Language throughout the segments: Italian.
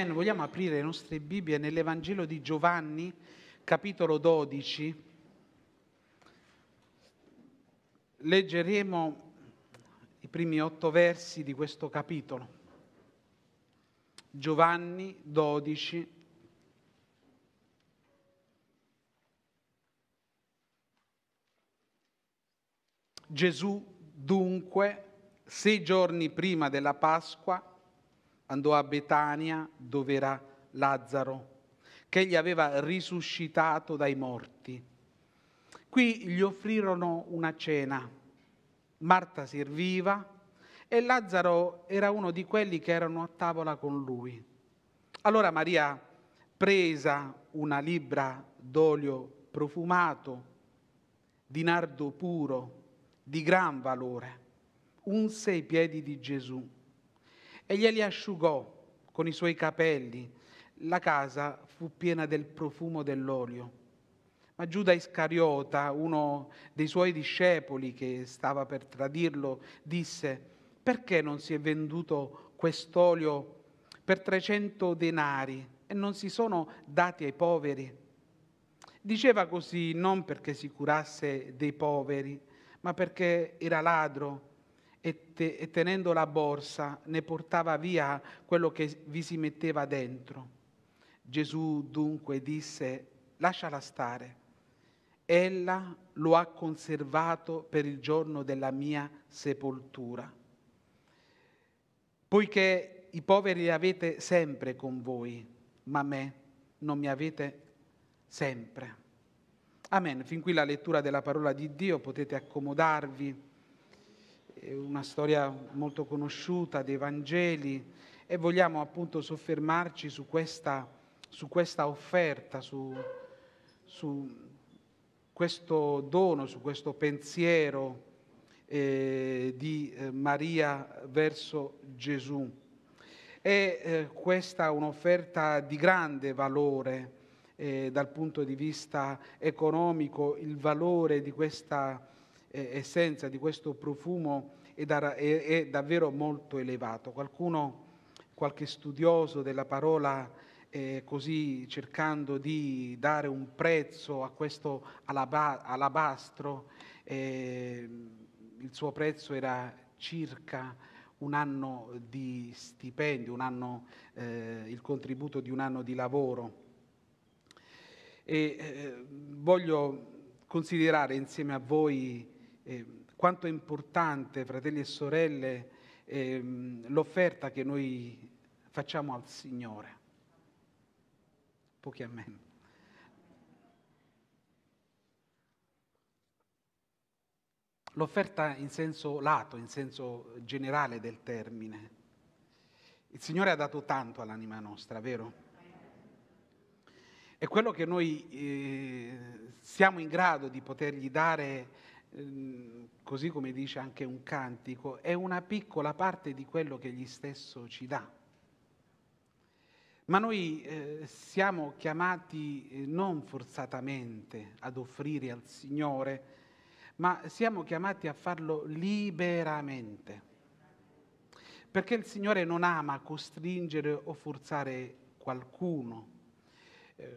Amen. Vogliamo aprire le nostre Bibbie nell'Evangelo di Giovanni, capitolo 12. Leggeremo i primi otto versi di questo capitolo. Giovanni 12. Gesù dunque, sei giorni prima della Pasqua, andò a Betania dove era Lazzaro, che gli aveva risuscitato dai morti. Qui gli offrirono una cena. Marta serviva e Lazzaro era uno di quelli che erano a tavola con lui. Allora Maria, presa una libra d'olio profumato, di nardo puro, di gran valore, unse i piedi di Gesù e glieli asciugò con i suoi capelli. La casa fu piena del profumo dell'olio. Ma Giuda Iscariota, uno dei suoi discepoli che stava per tradirlo, disse, perché non si è venduto quest'olio per 300 denari e non si sono dati ai poveri? Diceva così non perché si curasse dei poveri, ma perché era ladro e, te, e tenendo la borsa ne portava via quello che vi si metteva dentro. Gesù dunque disse, lasciala stare, ella lo ha conservato per il giorno della mia sepoltura. Poiché i poveri li avete sempre con voi, ma me non mi avete sempre. Amen. Fin qui la lettura della parola di Dio, potete accomodarvi una storia molto conosciuta dei Vangeli e vogliamo appunto soffermarci su questa, su questa offerta, su, su, questo dono, su questo pensiero eh, di eh, Maria verso Gesù. È eh, questa un'offerta di grande valore eh, dal punto di vista economico, il valore di questa eh, essenza, di questo profumo è, da, è, è davvero molto elevato. Qualcuno, qualche studioso della parola, eh, così cercando di dare un prezzo a questo alaba- alabastro, eh, il suo prezzo era circa un anno di stipendio, anno, eh, il contributo di un anno di lavoro. E, eh, voglio considerare insieme a voi eh, quanto è importante, fratelli e sorelle, eh, l'offerta che noi facciamo al Signore. Pochi amen. L'offerta in senso lato, in senso generale del termine. Il Signore ha dato tanto all'anima nostra, vero? E quello che noi eh, siamo in grado di potergli dare Ehm, così come dice anche un cantico, è una piccola parte di quello che egli stesso ci dà. Ma noi eh, siamo chiamati eh, non forzatamente ad offrire al Signore, ma siamo chiamati a farlo liberamente. Perché il Signore non ama costringere o forzare qualcuno,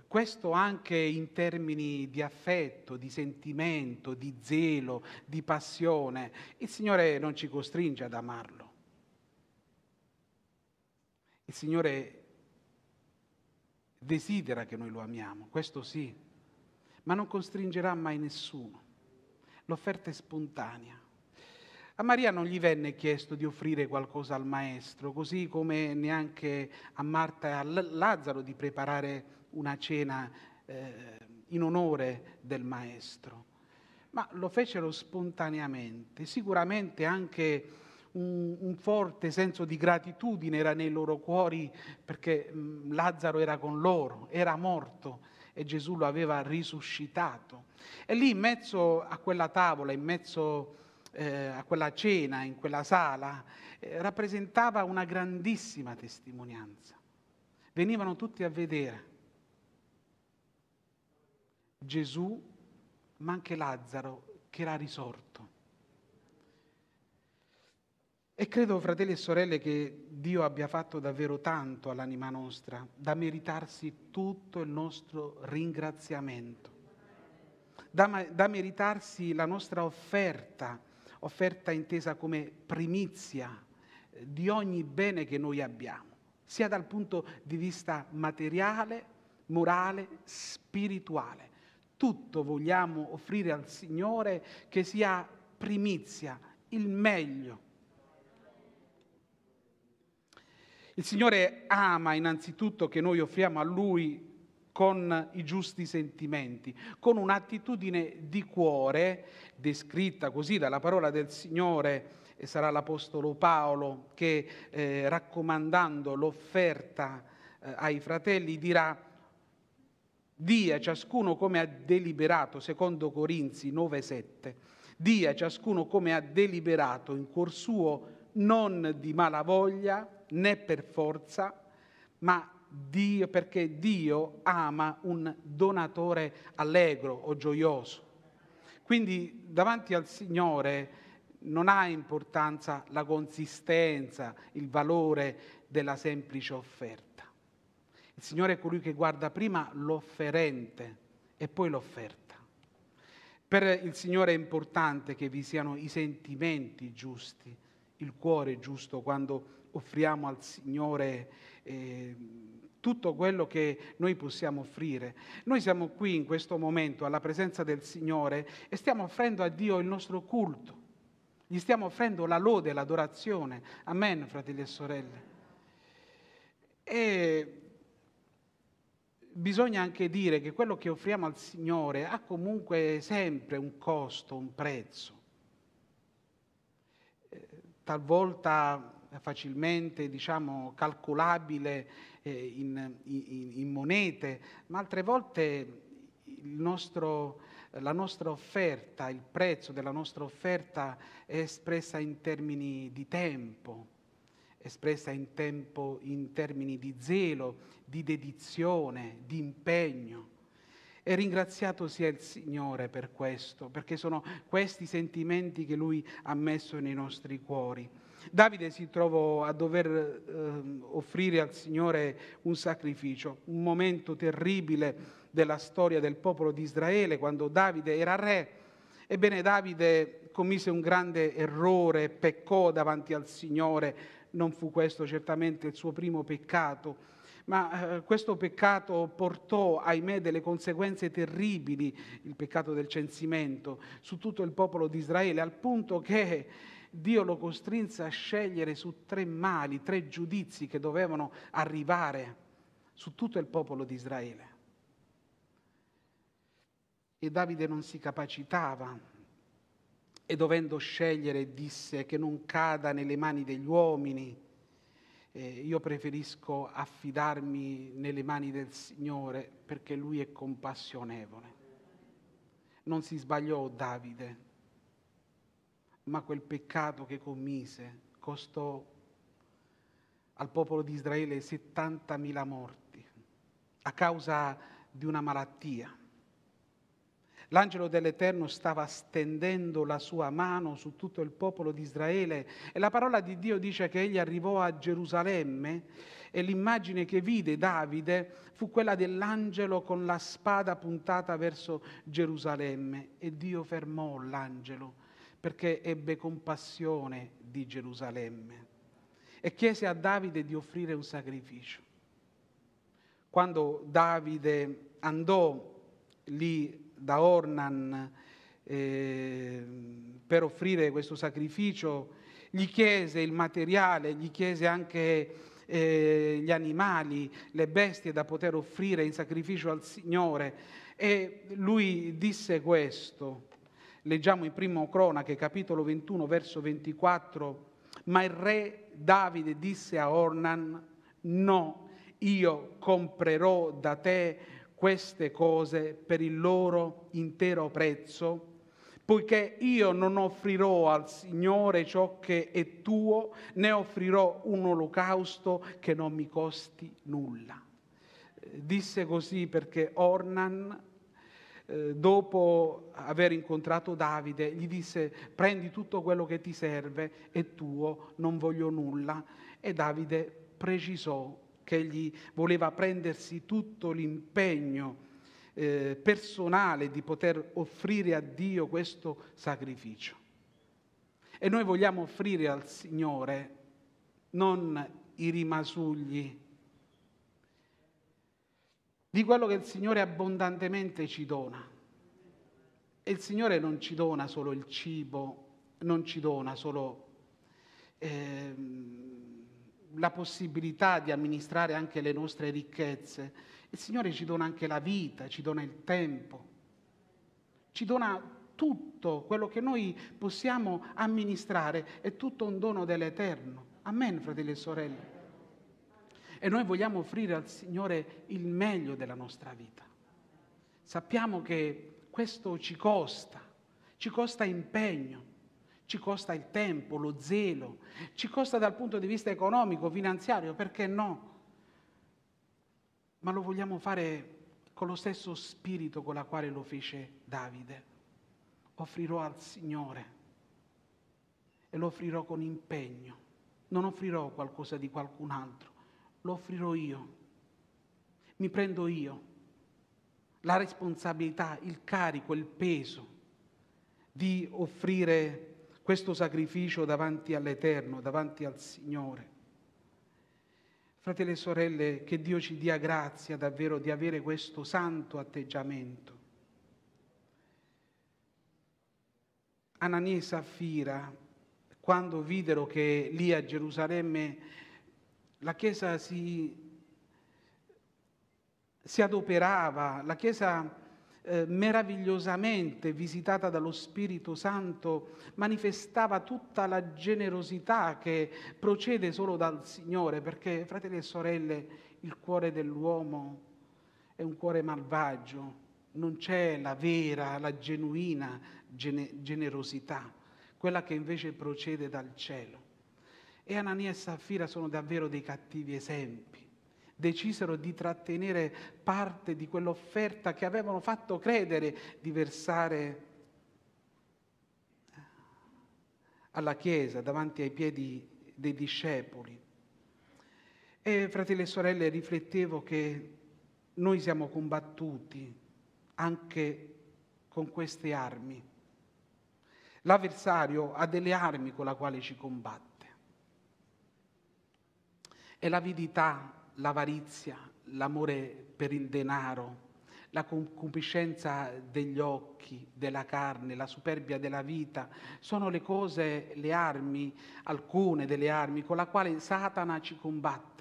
questo anche in termini di affetto, di sentimento, di zelo, di passione. Il Signore non ci costringe ad amarlo. Il Signore desidera che noi lo amiamo, questo sì, ma non costringerà mai nessuno. L'offerta è spontanea. A Maria non gli venne chiesto di offrire qualcosa al maestro, così come neanche a Marta e a Lazzaro di preparare una cena eh, in onore del maestro, ma lo fecero spontaneamente. Sicuramente anche un, un forte senso di gratitudine era nei loro cuori perché mh, Lazzaro era con loro, era morto e Gesù lo aveva risuscitato. E lì in mezzo a quella tavola, in mezzo eh, a quella cena, in quella sala, eh, rappresentava una grandissima testimonianza. Venivano tutti a vedere Gesù, ma anche Lazzaro che era risorto. E credo, fratelli e sorelle, che Dio abbia fatto davvero tanto all'anima nostra da meritarsi tutto il nostro ringraziamento, da, da meritarsi la nostra offerta, offerta intesa come primizia eh, di ogni bene che noi abbiamo, sia dal punto di vista materiale, morale, spirituale tutto vogliamo offrire al Signore che sia primizia, il meglio. Il Signore ama innanzitutto che noi offriamo a Lui con i giusti sentimenti, con un'attitudine di cuore, descritta così dalla parola del Signore, e sarà l'Apostolo Paolo che eh, raccomandando l'offerta eh, ai fratelli dirà Dia ciascuno come ha deliberato, secondo Corinzi 9:7. Dia ciascuno come ha deliberato in cuor suo, non di malavoglia né per forza, ma Dio, perché Dio ama un donatore allegro o gioioso. Quindi davanti al Signore non ha importanza la consistenza, il valore della semplice offerta. Il Signore è colui che guarda prima l'offerente e poi l'offerta. Per il Signore è importante che vi siano i sentimenti giusti, il cuore giusto quando offriamo al Signore eh, tutto quello che noi possiamo offrire. Noi siamo qui in questo momento alla presenza del Signore e stiamo offrendo a Dio il nostro culto, gli stiamo offrendo la lode, l'adorazione. Amen, fratelli e sorelle. E bisogna anche dire che quello che offriamo al Signore ha comunque sempre un costo, un prezzo. Eh, talvolta facilmente diciamo, calcolabile eh, in, in, in monete, ma altre volte nostro, la nostra offerta, il prezzo della nostra offerta è espressa in termini di tempo, espressa in tempo in termini di zelo, di dedizione, di impegno. E ringraziato sia il Signore per questo, perché sono questi sentimenti che Lui ha messo nei nostri cuori. Davide si trovò a dover eh, offrire al Signore un sacrificio, un momento terribile della storia del popolo di Israele, quando Davide era re. Ebbene, Davide commise un grande errore, peccò davanti al Signore, non fu questo certamente il suo primo peccato, ma eh, questo peccato portò, ahimè, delle conseguenze terribili, il peccato del censimento, su tutto il popolo di Israele, al punto che Dio lo costrinse a scegliere su tre mali, tre giudizi che dovevano arrivare su tutto il popolo di Israele. E Davide non si capacitava e dovendo scegliere disse che non cada nelle mani degli uomini. Eh, io preferisco affidarmi nelle mani del Signore perché Lui è compassionevole. Non si sbagliò Davide, ma quel peccato che commise costò al popolo di Israele 70.000 morti a causa di una malattia. L'angelo dell'Eterno stava stendendo la sua mano su tutto il popolo di Israele e la parola di Dio dice che egli arrivò a Gerusalemme e l'immagine che vide Davide fu quella dell'angelo con la spada puntata verso Gerusalemme e Dio fermò l'angelo perché ebbe compassione di Gerusalemme e chiese a Davide di offrire un sacrificio. Quando Davide andò lì da Ornan eh, per offrire questo sacrificio, gli chiese il materiale, gli chiese anche eh, gli animali, le bestie da poter offrire in sacrificio al Signore e lui disse questo. Leggiamo in primo Cronache capitolo 21 verso 24, ma il re Davide disse a Ornan, no, io comprerò da te queste cose per il loro intero prezzo? Poiché io non offrirò al Signore ciò che è tuo, né offrirò un olocausto che non mi costi nulla. Eh, disse così perché Ornan, eh, dopo aver incontrato Davide, gli disse prendi tutto quello che ti serve, è tuo, non voglio nulla. E Davide precisò che egli voleva prendersi tutto l'impegno eh, personale di poter offrire a Dio questo sacrificio. E noi vogliamo offrire al Signore non i rimasugli di quello che il Signore abbondantemente ci dona. E il Signore non ci dona solo il cibo, non ci dona solo... Eh, la possibilità di amministrare anche le nostre ricchezze. Il Signore ci dona anche la vita, ci dona il tempo, ci dona tutto quello che noi possiamo amministrare, è tutto un dono dell'Eterno. Amen, fratelli e sorelle. E noi vogliamo offrire al Signore il meglio della nostra vita. Sappiamo che questo ci costa, ci costa impegno, ci costa il tempo, lo zelo, ci costa dal punto di vista economico, finanziario, perché no? Ma lo vogliamo fare con lo stesso spirito con la quale lo fece Davide. Offrirò al Signore e lo offrirò con impegno. Non offrirò qualcosa di qualcun altro, lo offrirò io. Mi prendo io la responsabilità, il carico, il peso di offrire questo sacrificio davanti all'Eterno, davanti al Signore. Fratelli e sorelle, che Dio ci dia grazia davvero di avere questo santo atteggiamento. Anani e Saffira, quando videro che lì a Gerusalemme la Chiesa si, si adoperava, la Chiesa eh, meravigliosamente visitata dallo Spirito Santo, manifestava tutta la generosità che procede solo dal Signore, perché fratelli e sorelle, il cuore dell'uomo è un cuore malvagio, non c'è la vera, la genuina gene- generosità, quella che invece procede dal cielo. E Anania e Saffira sono davvero dei cattivi esempi decisero di trattenere parte di quell'offerta che avevano fatto credere di versare alla Chiesa, davanti ai piedi dei discepoli. E fratelli e sorelle, riflettevo che noi siamo combattuti anche con queste armi. L'avversario ha delle armi con le quali ci combatte. E l'avidità, l'avarizia, l'amore per il denaro, la concupiscenza degli occhi, della carne, la superbia della vita, sono le cose, le armi, alcune delle armi con le quali Satana ci combatte.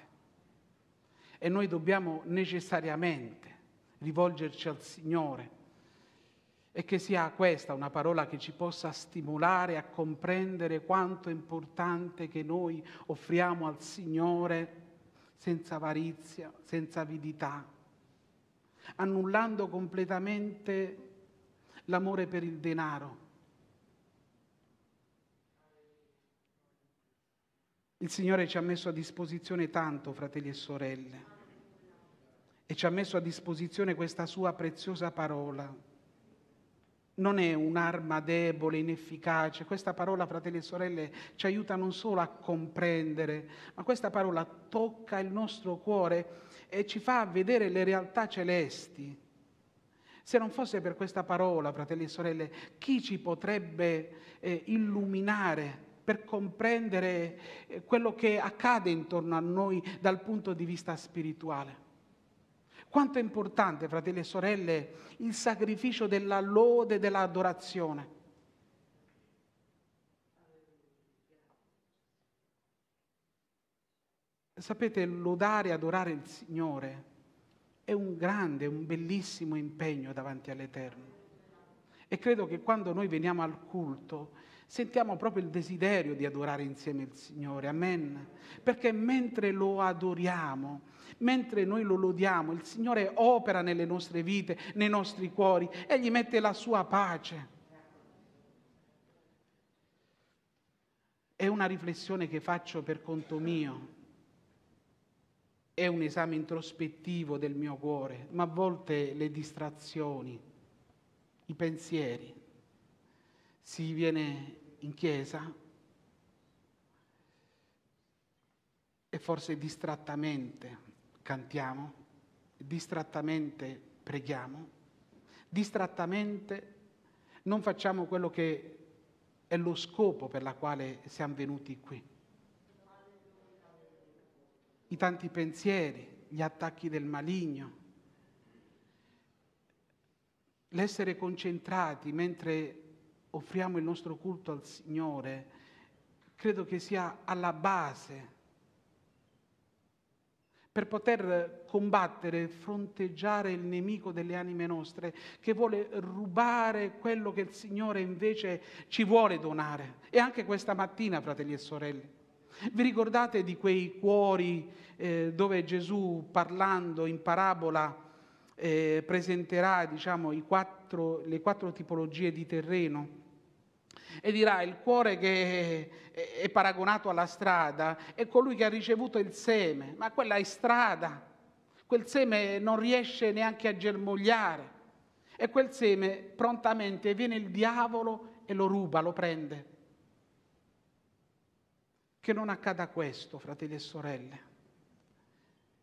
E noi dobbiamo necessariamente rivolgerci al Signore e che sia questa una parola che ci possa stimolare a comprendere quanto è importante che noi offriamo al Signore senza avarizia, senza avidità, annullando completamente l'amore per il denaro. Il Signore ci ha messo a disposizione tanto, fratelli e sorelle, e ci ha messo a disposizione questa sua preziosa parola non è un'arma debole, inefficace. Questa parola, fratelli e sorelle, ci aiuta non solo a comprendere, ma questa parola tocca il nostro cuore e ci fa vedere le realtà celesti. Se non fosse per questa parola, fratelli e sorelle, chi ci potrebbe eh, illuminare per comprendere eh, quello che accade intorno a noi dal punto di vista spirituale? Quanto è importante, fratelli e sorelle, il sacrificio della lode e dell'adorazione. Sapete, lodare e adorare il Signore è un grande, un bellissimo impegno davanti all'Eterno. E credo che quando noi veniamo al culto sentiamo proprio il desiderio di adorare insieme il Signore. Amen. Perché mentre lo adoriamo, Mentre noi lo lodiamo, il Signore opera nelle nostre vite, nei nostri cuori, Egli mette la sua pace. È una riflessione che faccio per conto mio, è un esame introspettivo del mio cuore, ma a volte le distrazioni, i pensieri, si viene in chiesa e forse distrattamente cantiamo, distrattamente preghiamo, distrattamente non facciamo quello che è lo scopo per la quale siamo venuti qui. I tanti pensieri, gli attacchi del maligno, l'essere concentrati mentre offriamo il nostro culto al Signore, credo che sia alla base per poter combattere, fronteggiare il nemico delle anime nostre che vuole rubare quello che il Signore invece ci vuole donare. E anche questa mattina, fratelli e sorelle, vi ricordate di quei cuori eh, dove Gesù parlando in parabola eh, presenterà diciamo, quattro, le quattro tipologie di terreno? e dirà il cuore che è paragonato alla strada è colui che ha ricevuto il seme, ma quella è strada, quel seme non riesce neanche a germogliare e quel seme prontamente viene il diavolo e lo ruba, lo prende. Che non accada questo, fratelli e sorelle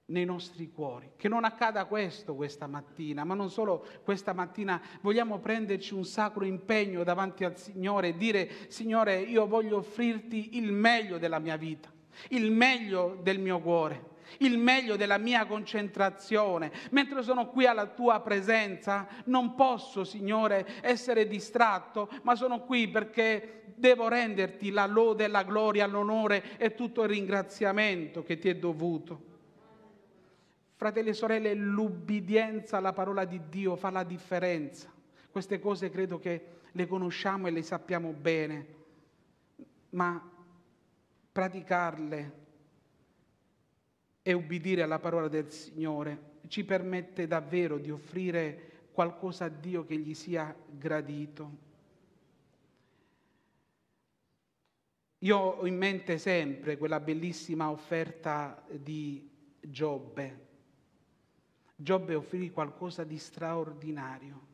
nei nostri cuori. Che non accada questo questa mattina, ma non solo questa mattina, vogliamo prenderci un sacro impegno davanti al Signore e dire, Signore, io voglio offrirti il meglio della mia vita, il meglio del mio cuore. Il meglio della mia concentrazione. Mentre sono qui alla tua presenza, non posso, Signore, essere distratto, ma sono qui perché devo renderti la lode, la gloria, l'onore e tutto il ringraziamento che ti è dovuto. Fratelli e sorelle, l'ubbidienza alla parola di Dio fa la differenza. Queste cose credo che le conosciamo e le sappiamo bene, ma praticarle e ubbidire alla parola del Signore ci permette davvero di offrire qualcosa a Dio che gli sia gradito. Io ho in mente sempre quella bellissima offerta di Giobbe, Giobbe offrì qualcosa di straordinario.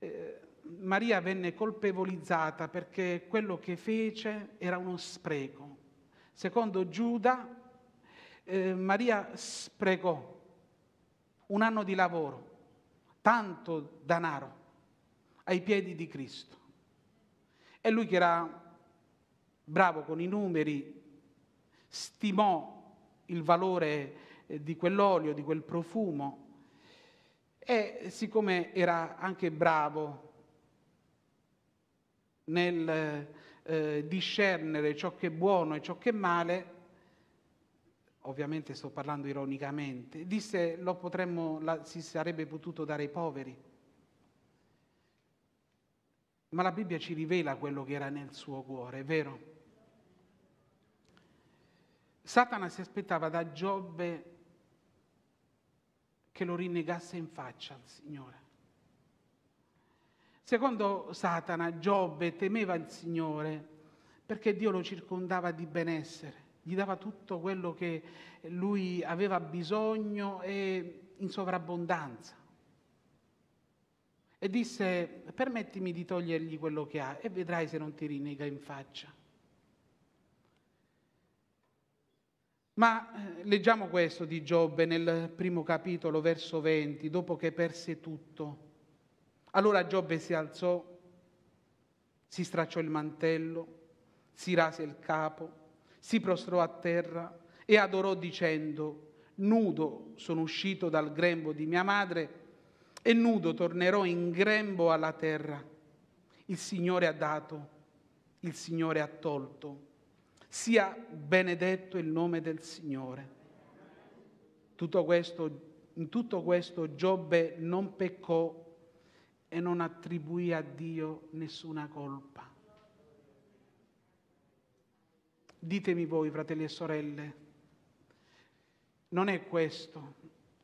Eh, Maria venne colpevolizzata perché quello che fece era uno spreco. Secondo Giuda, eh, Maria sprecò un anno di lavoro, tanto danaro, ai piedi di Cristo. E lui che era bravo con i numeri, stimò il valore eh, di quell'olio, di quel profumo. E siccome era anche bravo nel eh, discernere ciò che è buono e ciò che è male, ovviamente sto parlando ironicamente, disse lo potremmo, la, si sarebbe potuto dare ai poveri. Ma la Bibbia ci rivela quello che era nel suo cuore, è vero? Satana si aspettava da Giobbe che lo rinnegasse in faccia al Signore. Secondo Satana, Giobbe temeva il Signore perché Dio lo circondava di benessere, gli dava tutto quello che lui aveva bisogno e in sovrabbondanza. E disse, permettimi di togliergli quello che ha e vedrai se non ti rinnega in faccia. Ma eh, leggiamo questo di Giobbe nel primo capitolo, verso 20, dopo che perse tutto. Allora Giobbe si alzò, si stracciò il mantello, si rase il capo, si prostrò a terra e adorò dicendo, nudo sono uscito dal grembo di mia madre e nudo tornerò in grembo alla terra. Il Signore ha dato, il Signore ha tolto sia benedetto il nome del Signore. Tutto questo, in tutto questo Giobbe non peccò e non attribuì a Dio nessuna colpa. Ditemi voi, fratelli e sorelle, non è questo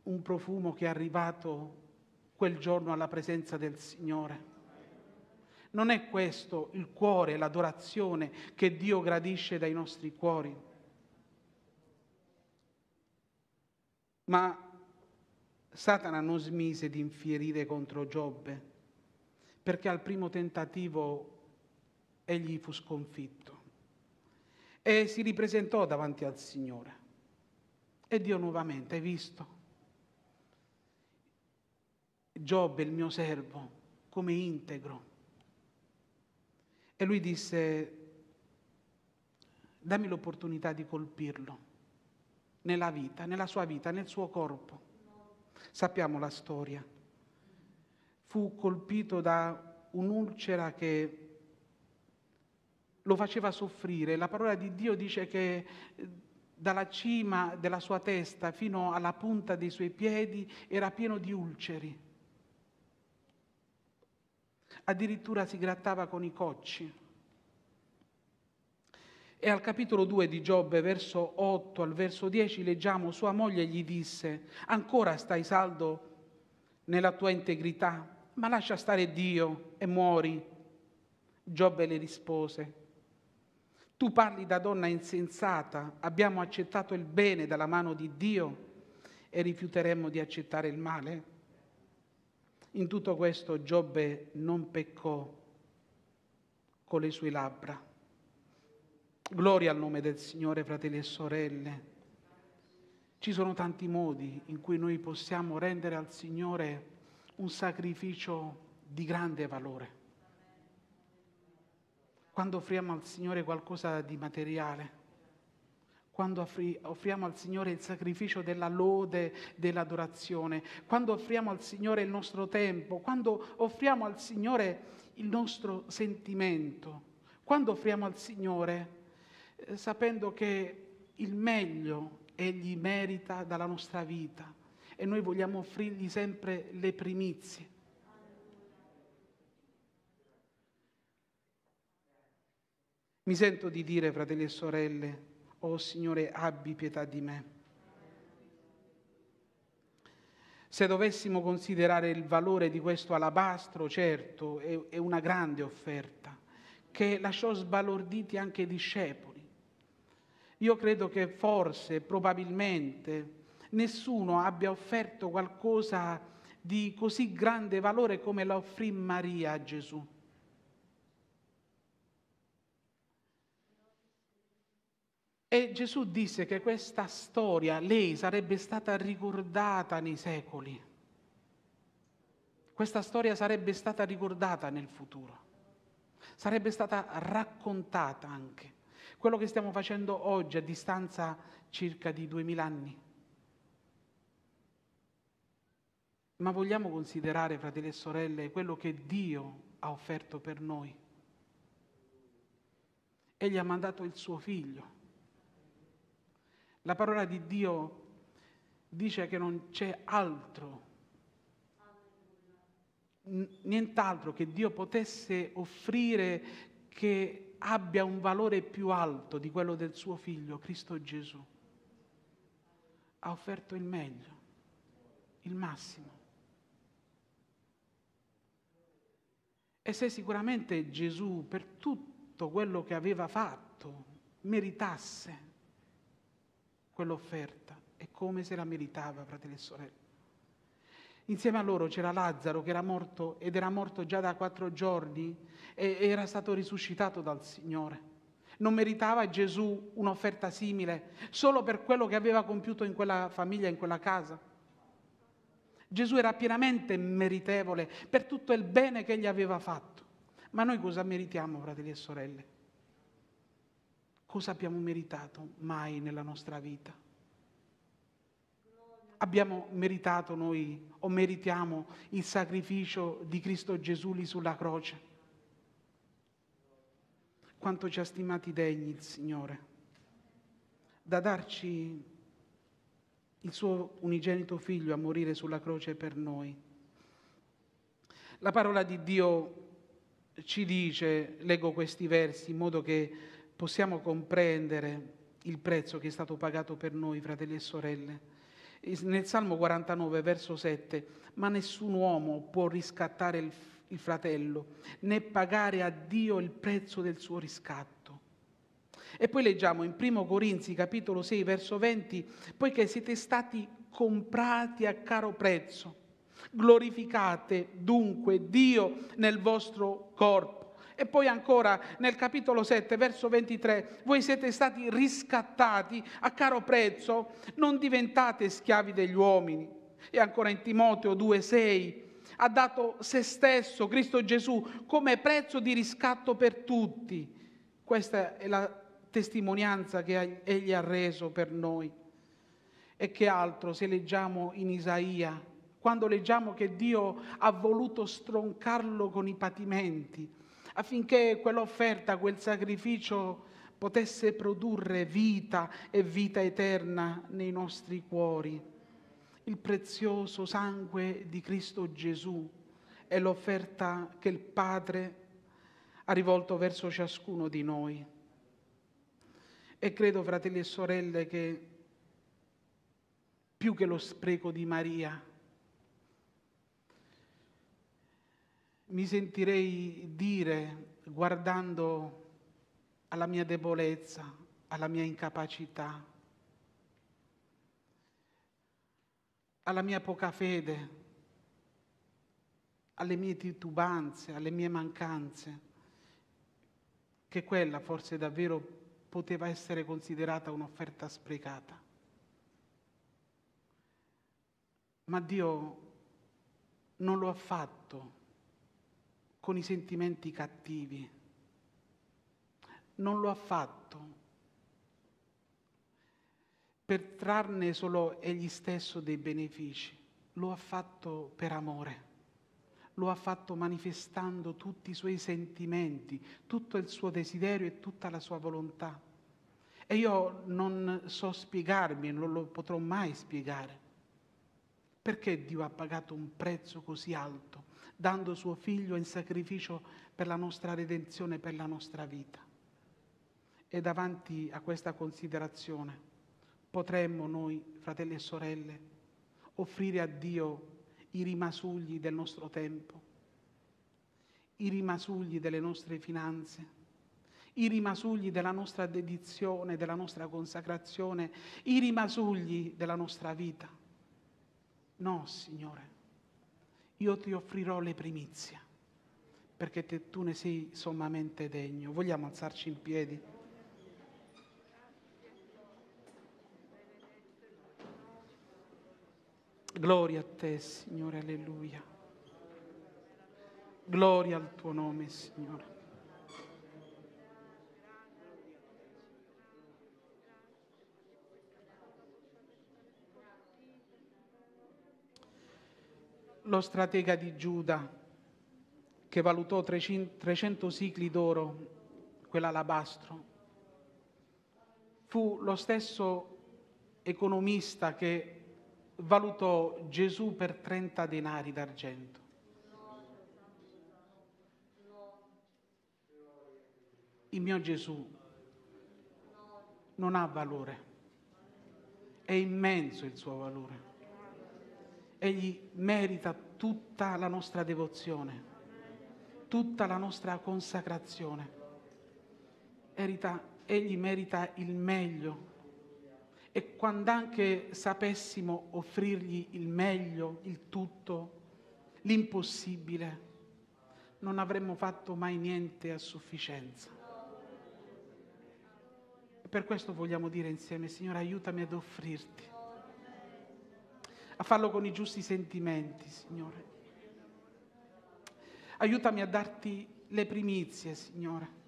un profumo che è arrivato quel giorno alla presenza del Signore? Non è questo il cuore, l'adorazione che Dio gradisce dai nostri cuori. Ma Satana non smise di infierire contro Giobbe, perché al primo tentativo egli fu sconfitto e si ripresentò davanti al Signore. E Dio nuovamente, hai visto? Giobbe, il mio servo, come integro, e lui disse, dammi l'opportunità di colpirlo nella vita, nella sua vita, nel suo corpo. Sappiamo la storia. Fu colpito da un'ulcera che lo faceva soffrire. La parola di Dio dice che eh, dalla cima della sua testa fino alla punta dei suoi piedi era pieno di ulceri addirittura si grattava con i cocci. E al capitolo 2 di Giobbe, verso 8 al verso 10, leggiamo, sua moglie gli disse, ancora stai saldo nella tua integrità, ma lascia stare Dio e muori. Giobbe le rispose, tu parli da donna insensata, abbiamo accettato il bene dalla mano di Dio e rifiuteremmo di accettare il male? In tutto questo Giobbe non peccò con le sue labbra. Gloria al nome del Signore, fratelli e sorelle. Ci sono tanti modi in cui noi possiamo rendere al Signore un sacrificio di grande valore. Quando offriamo al Signore qualcosa di materiale, quando offriamo al Signore il sacrificio della lode, dell'adorazione, quando offriamo al Signore il nostro tempo, quando offriamo al Signore il nostro sentimento, quando offriamo al Signore eh, sapendo che il meglio Egli merita dalla nostra vita e noi vogliamo offrirgli sempre le primizie. Mi sento di dire, fratelli e sorelle, oh Signore, abbi pietà di me. Se dovessimo considerare il valore di questo alabastro, certo, è, una grande offerta che lasciò sbalorditi anche i discepoli. Io credo che forse, probabilmente, nessuno abbia offerto qualcosa di così grande valore come la offrì Maria a Gesù. E Gesù disse che questa storia, lei, sarebbe stata ricordata nei secoli. Questa storia sarebbe stata ricordata nel futuro, sarebbe stata raccontata anche. Quello che stiamo facendo oggi a distanza circa di duemila anni. Ma vogliamo considerare, fratelli e sorelle, quello che Dio ha offerto per noi. Egli ha mandato il suo figlio la parola di Dio dice che non c'è altro, nient'altro che Dio potesse offrire che abbia un valore più alto di quello del suo figlio, Cristo Gesù. Ha offerto il meglio, il massimo. E se sicuramente Gesù per tutto quello che aveva fatto meritasse quell'offerta e come se la meritava, fratelli e sorelle. Insieme a loro c'era Lazzaro che era morto ed era morto già da quattro giorni e era stato risuscitato dal Signore. Non meritava Gesù un'offerta simile solo per quello che aveva compiuto in quella famiglia, in quella casa. Gesù era pienamente meritevole per tutto il bene che gli aveva fatto. Ma noi cosa meritiamo, fratelli e sorelle? cosa abbiamo meritato mai nella nostra vita? Abbiamo meritato noi o meritiamo il sacrificio di Cristo Gesù lì sulla croce? Quanto ci ha stimati degni il Signore da darci il suo unigenito figlio a morire sulla croce per noi. La parola di Dio ci dice, leggo questi versi in modo che possiamo comprendere il prezzo che è stato pagato per noi, fratelli e sorelle. Nel Salmo 49, verso 7, ma nessun uomo può riscattare il, fratello, né pagare a Dio il prezzo del suo riscatto. E poi leggiamo in 1 Corinzi capitolo 6 verso 20, poiché siete stati comprati a caro prezzo, glorificate dunque Dio nel vostro corpo e poi ancora nel capitolo 7, verso 23, voi siete stati riscattati a caro prezzo, non diventate schiavi degli uomini. E ancora in Timoteo 2, 6, ha dato se stesso, Cristo Gesù, come prezzo di riscatto per tutti. Questa è la testimonianza che Egli ha reso per noi. E che altro se leggiamo in Isaia, quando leggiamo che Dio ha voluto stroncarlo con i patimenti, affinché quell'offerta, quel sacrificio potesse produrre vita e vita eterna nei nostri cuori. Il prezioso sangue di Cristo Gesù è l'offerta che il Padre ha rivolto verso ciascuno di noi. E credo, fratelli e sorelle, che più che lo spreco di Maria, mi sentirei dire, guardando alla mia debolezza, alla mia incapacità, alla mia poca fede, alle mie titubanze, alle mie mancanze, che quella forse davvero poteva essere considerata un'offerta sprecata. Ma Dio non lo ha fatto con i sentimenti cattivi. Non lo ha fatto per trarne solo egli stesso dei benefici, lo ha fatto per amore, lo ha fatto manifestando tutti i suoi sentimenti, tutto il suo desiderio e tutta la sua volontà. E io non so spiegarmi e non lo potrò mai spiegare perché Dio ha pagato un prezzo così alto dando suo figlio in sacrificio per la nostra redenzione, per la nostra vita. E davanti a questa considerazione potremmo noi, fratelli e sorelle, offrire a Dio i rimasugli del nostro tempo, i rimasugli delle nostre finanze, i rimasugli della nostra dedizione, della nostra consacrazione, i rimasugli della nostra vita. No, Signore io ti offrirò le primizie, perché te, tu ne sei sommamente degno. Vogliamo alzarci in piedi? Gloria a te, Signore, alleluia. Gloria al tuo nome, Signore. lo stratega di Giuda che valutò 300 sicli d'oro, quell'alabastro. Fu lo stesso economista che valutò Gesù per 30 denari d'argento. Il mio Gesù non ha valore, è immenso il suo valore. Egli merita tutta la nostra devozione, tutta la nostra consacrazione. Erita, egli merita il meglio. E quando anche sapessimo offrirgli il meglio, il tutto, l'impossibile, non avremmo fatto mai niente a sufficienza. per questo vogliamo dire insieme, Signore, aiutami ad offrirti a farlo con i giusti sentimenti, Signore. Aiutami a darti le primizie, Signore.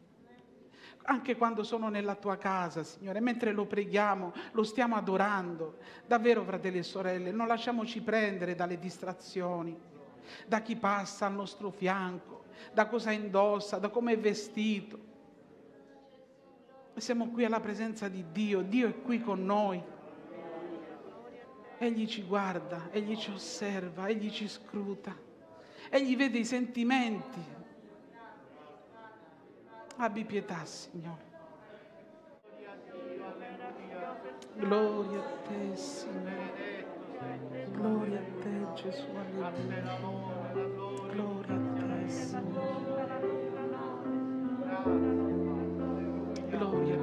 Anche quando sono nella tua casa, Signore, mentre lo preghiamo, lo stiamo adorando. Davvero, fratelli e sorelle, non lasciamoci prendere dalle distrazioni, da chi passa al nostro fianco, da cosa indossa, da come è vestito. Siamo qui alla presenza di Dio, Dio è qui con noi. Egli ci guarda, egli ci osserva, egli ci scruta, egli vede i sentimenti. Abbi pietà, Signore. Gloria a te, Signore. Gloria a te, Gesù. Gloria a te, Signore. Gloria a te.